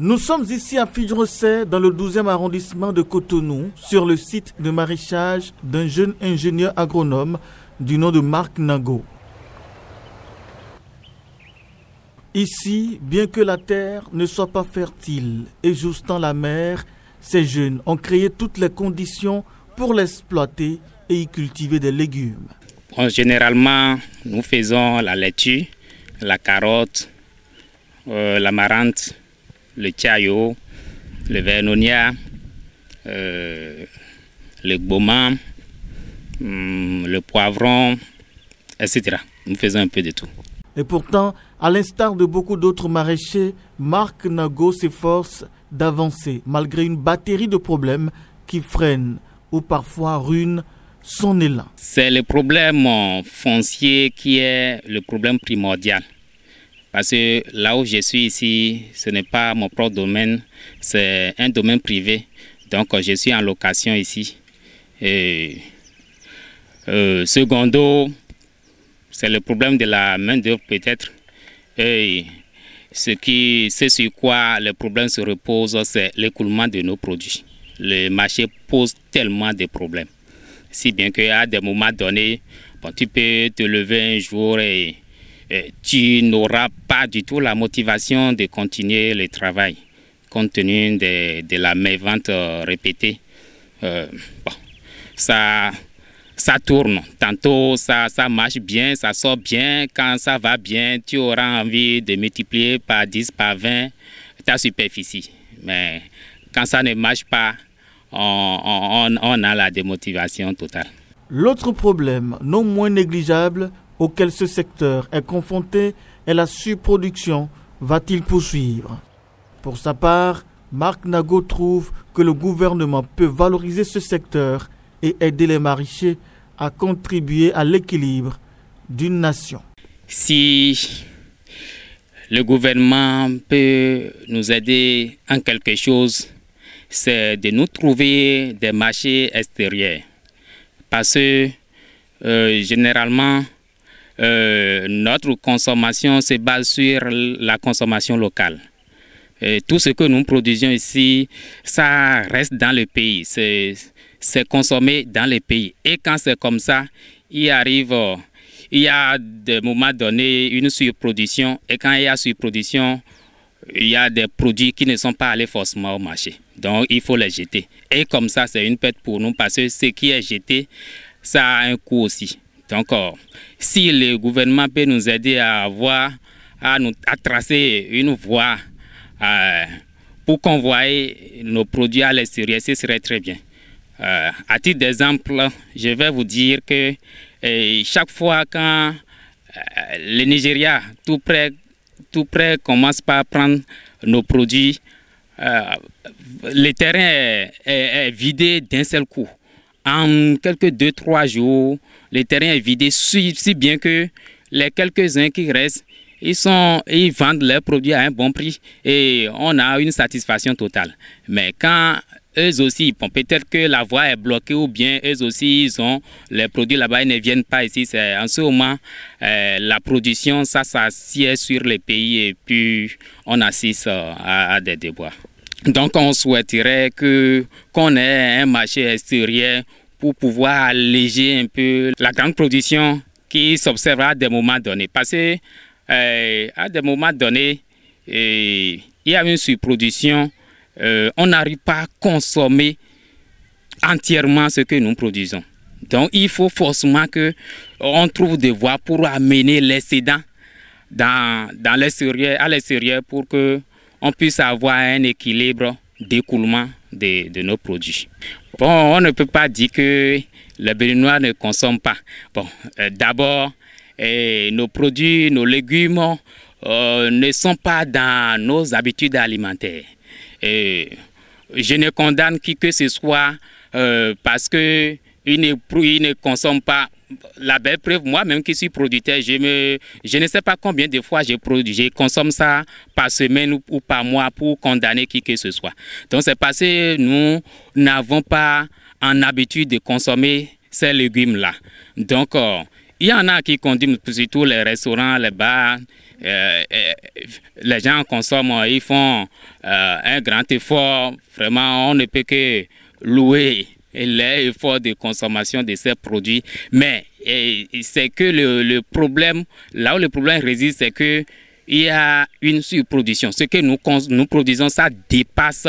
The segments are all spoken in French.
Nous sommes ici à Fidrosset, dans le 12e arrondissement de Cotonou, sur le site de maraîchage d'un jeune ingénieur agronome du nom de Marc Nago. Ici, bien que la terre ne soit pas fertile et justant la mer, ces jeunes ont créé toutes les conditions pour l'exploiter et y cultiver des légumes. généralement, nous faisons la laitue, la carotte, euh, la marante, le Tchayo, le Vernonia, euh, le Goma, hum, le Poivron, etc. Nous faisons un peu de tout. Et pourtant, à l'instar de beaucoup d'autres maraîchers, Marc Nago s'efforce d'avancer malgré une batterie de problèmes qui freinent ou parfois ruinent son élan. C'est le problème euh, foncier qui est le problème primordial. Parce que là où je suis ici, ce n'est pas mon propre domaine, c'est un domaine privé. Donc je suis en location ici. Et, euh, secondo, c'est le problème de la main-d'œuvre peut-être. Et ce, qui, ce sur quoi le problème se repose, c'est l'écoulement de nos produits. Le marché pose tellement de problèmes. Si bien qu'à des moments donnés, tu peux te lever un jour et eh, tu n'auras pas du tout la motivation de continuer le travail, compte tenu de, de la mévente euh, répétée. Euh, bon, ça, ça tourne. Tantôt, ça, ça marche bien, ça sort bien. Quand ça va bien, tu auras envie de multiplier par 10, par 20 ta superficie. Mais quand ça ne marche pas, on, on a la démotivation totale. L'autre problème, non moins négligeable, auquel ce secteur est confronté et la surproduction va-t-il poursuivre Pour sa part, Marc Nago trouve que le gouvernement peut valoriser ce secteur et aider les maraîchers à contribuer à l'équilibre d'une nation. Si le gouvernement peut nous aider en quelque chose, c'est de nous trouver des marchés extérieurs. Parce que euh, généralement, euh, notre consommation se base sur la consommation locale. tout ce que nous produisons ici, ça reste dans le pays, c'est consommé dans le pays. Et quand c'est comme ça, il arrive, euh, il y a des moments donnés une surproduction, et quand il y a surproduction, il y a des produits qui ne sont pas allés forcément au marché. Donc il faut les jeter. Et comme ça, c'est une perte pour nous parce que ce qui est jeté, ça a un coût aussi. Encore, si le gouvernement peut nous aider à avoir, à, tracer une voie euh, pour convoyer nos produits à l'extérieur, ce serait très bien. Euh, à titre d'exemple, je vais vous dire que euh, chaque fois quand euh, le Nigeria, tout près, tout près, commence par prendre nos produits, le terrain est, vidé d'un seul coup. En quelques 2 trois jours, le terrain est vidé, si, bien que les quelques-uns qui restent, ils, vendent leurs produits à un bon prix et on a une satisfaction totale. Mais quand eux aussi, peut-être que la voie est bloquée ou bien eux aussi, ils ont les produits là-bas, ils ne viennent pas ici. En ce moment, euh, la production, ça, s'assied sur les pays et puis on assiste euh, à, des déboires. Donc on souhaiterait que qu'on ait un marché extérieur pour pouvoir alléger un peu la grande production qui s'observe à des moments donnés. Parce que euh, à des moments donnés, euh, il y a une surproduction, euh, on n'arrive pas à consommer entièrement ce que nous produisons. Donc il faut forcément que on trouve des voies pour amener l'excédent dans, dans à l'extérieur pour que on puisse avoir un équilibre d'écoulement de, de nos produits on ne peut pas dire que les Béninois ne consomment pas. Bon, euh, d'abord, eh, nos produits, nos légumes euh, ne sont pas dans nos habitudes alimentaires. je ne condamne qui que ce soit euh, parce que ne, consomment ne consomme pas la belle preuve, moi-même qui suis producteur, je, je ne sais pas combien de fois j'ai produis, consomme ça par semaine ou, par mois pour condamner qui que ce soit. Donc c'est parce que nous n'avons pas en habitude de consommer ces légumes-là. Donc euh, il y en a qui conduisent surtout les restaurants, les bars. Euh, euh, les gens consomment, ils font un grand effort. Vraiment, on ne peut que louer l'effort de consommation de ces produits. Mais c'est que le, problème, là où le problème réside, c'est que il y a une surproduction. Ce que nous, nous produisons, ça dépasse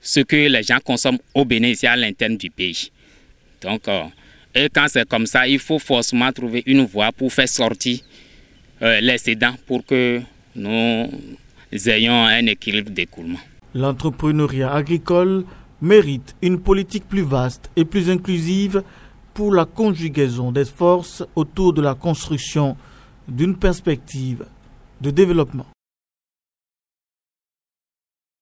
ce que les gens consomment au Bénin ici à l'interne du pays. Donc, euh, et quand c'est comme ça, il faut forcément trouver une voie pour faire sortir euh, pour que nous ayons un équilibre d'écoulement. L'entrepreneuriat agricole mérite une politique plus vaste et plus inclusive pour la conjugaison des forces autour de la construction d'une perspective de développement.